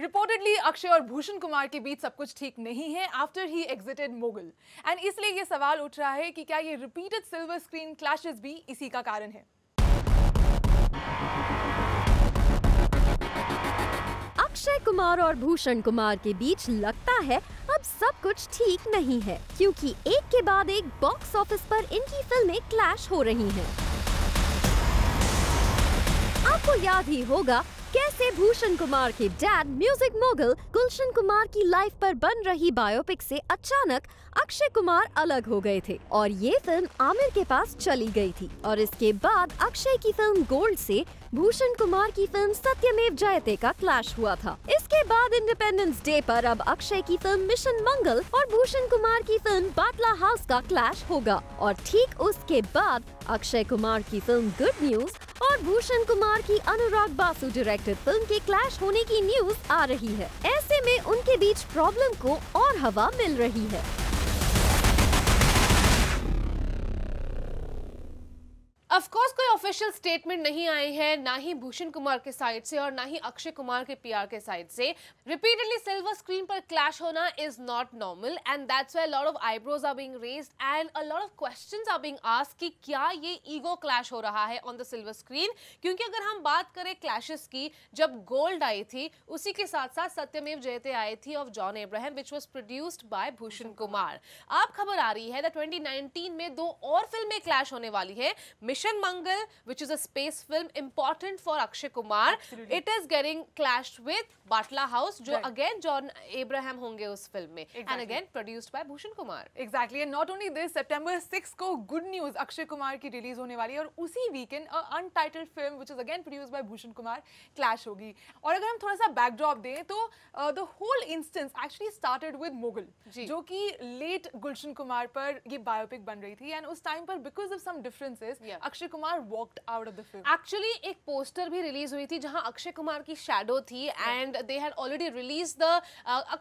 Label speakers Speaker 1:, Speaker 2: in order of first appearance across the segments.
Speaker 1: Reportedly Akshay और भूषण कुमार के बीच सब कुछ ठीक नहीं है after he exited Mogul and इसलिए ये सवाल उठ रहा है कि क्या ये रिपीटेड सिल्वर स्क्रीन क्लैशेस भी इसी का कारण है
Speaker 2: अक्षय कुमार और भूषण कुमार के बीच लगता है अब सब कुछ ठीक नहीं है क्योंकि एक के बाद एक बॉक्स ऑफिस पर इनकी फिल्में क्लैश हो रही हैं। आपको याद ही होगा कैसे भूषण कुमार के dad music mogul Gulshan Kumar की लाइफ पर बन रही बायोपिक से अचानक अक्षय कुमार अलग हो गए थे और ये फिल्म आमिर के पास चली गई थी और इसके बाद अक्षय की फिल्म गोल्ड से भूषण कुमार की फिल्म सत्यमेव जयते का क्लैश हुआ था इसके बाद इंडिपेंडेंस डे पर अब अक्षय की फिल्म मिशन मंगल और भूषण कुमार की फिल्म बाटला हाउस का क्लैश होगा और ठीक उसके बाद अक्षय कुमार की फिल्म गुड न्यूज और भूषण कुमार की अनुराग बासु डायरेक्टेड फिल्म के क्लैश होने की न्यूज आ रही है ऐसे में उनके बीच प्रॉब्लम को और हवा मिल रही है अफकोर्स कोई
Speaker 3: ऑफिशियल स्टेटमेंट नहीं आई है ना ही भूषण कुमार के साइड से और ना ही अक्षय कुमार के पीआर के साइड से रिपीटेडली सिल्वर स्क्रीन पर क्लैश होना is not normal and that's way lot of eyebrows are being raised and a lot of questions are being ask कि क्या ये ईगो क्लैश हो रहा है ऑन द सिल्वर स्क्रीन क्योंकि अगर हम बात करें क्लैशेस की जब गोल्ड आई थी उसी के साथ साथ सत्यमेव जयते आई थी of John Abraham which was produced by Bhushan Kumar अब खबर आ रही है दैट 2019 में दो और फिल्में क्लैश होने वाली है Mission Mangal, which is a space film important for Akshay Kumar, Absolutely. it is getting clashed with
Speaker 1: Batla House, jo right. again John Abraham honge us film mein, exactly. and again produced by Bhushan Kumar. Exactly, and not only this, September 6 को good news Akshay Kumar की release होने वाली है और उसी weekend untitled film which is again produce by Bhushan Kumar clash होगी और अगर हम थोड़ा सा बैकड्रॉप दें तो the whole instance actually started with Mogul जो कि लेट गुलशन कुमार पर ये बायोपिक बन रही थी एंड उस टाइम पर because of some differences Akshay Kumar walked out of the film actually एक पोस्टर भी रिलीज हुई थी जहां अक्षय कुमार की शेडो थी and
Speaker 3: they had already release the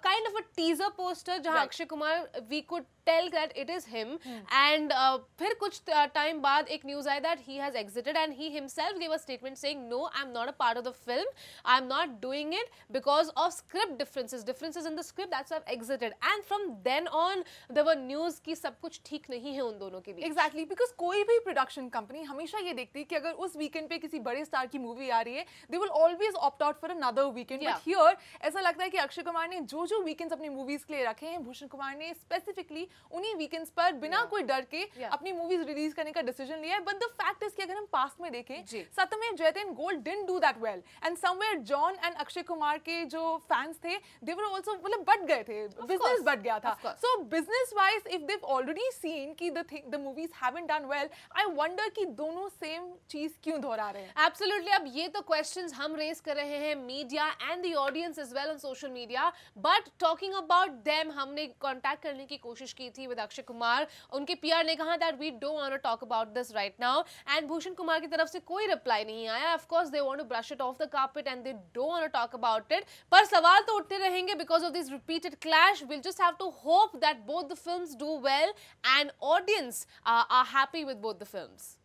Speaker 3: kind of a teaser poster जहां Akshay Kumar we could tell that it is him and फिर कुछ टाइम uh, बाद एक न्यूज आई that he has exited and he himself give a statement saying no I am not a part of the film I am not doing it because of script differences differences in the script that's I exited and from then on there were
Speaker 1: news की सब कुछ ठीक नहीं है उन दोनों के बीच exactly exactly, because कोई भी प्रोडक्शन कंपनी कंपनी हमेशा ये देखती है कि अगर उस वीकेंड पे किसी बड़े स्टार की मूवी आ रही है they will always opt out for another weekend but here ऐसा लगता है कि अक्षय कुमार ने जो जो वीकेंड्स अपनी मूवीज के लिए रखे हैं भूषण कुमार ने स्पेसिफिकली उन्हीं वीकेंड्स पर बिना yeah. कोई डर के yeah. अपनी मूवीज रिलीज करने का डिसीजन लिया है बट द फैक्ट इज कि अगर हम पास्ट में देखें Satyameva Jayate and gold didn't do that well and somewhere John and Akshay Kumar के जो फैंस थे दे वर ऑल्सो मतलब बट गए थे बिजनेस बट गया था so business wise if they already seen की the thing the movies haven't done well I wonder कि दोनों सेम चीज क्यों दोहरा रहे हैं एब्सोल्युटली अब ये तो क्वेश्चंस हम रेस कर रहे हैं media and the audience
Speaker 3: as well on social media but talking about them हमने कांटेक्ट करने की कोशिश की थी विद अक्षय कुमार उनके पीआर ने कहा that we don't want to talk about this right now and Bhushan Kumar की तरफ से कोई रिप्लाई नहीं आया of course they want to brush it off the carpet and they don't want to talk about it पर सवाल तो उठते रहेंगे because of this repeated clash will just have to hope that both the films do well and audience are happy with both the films.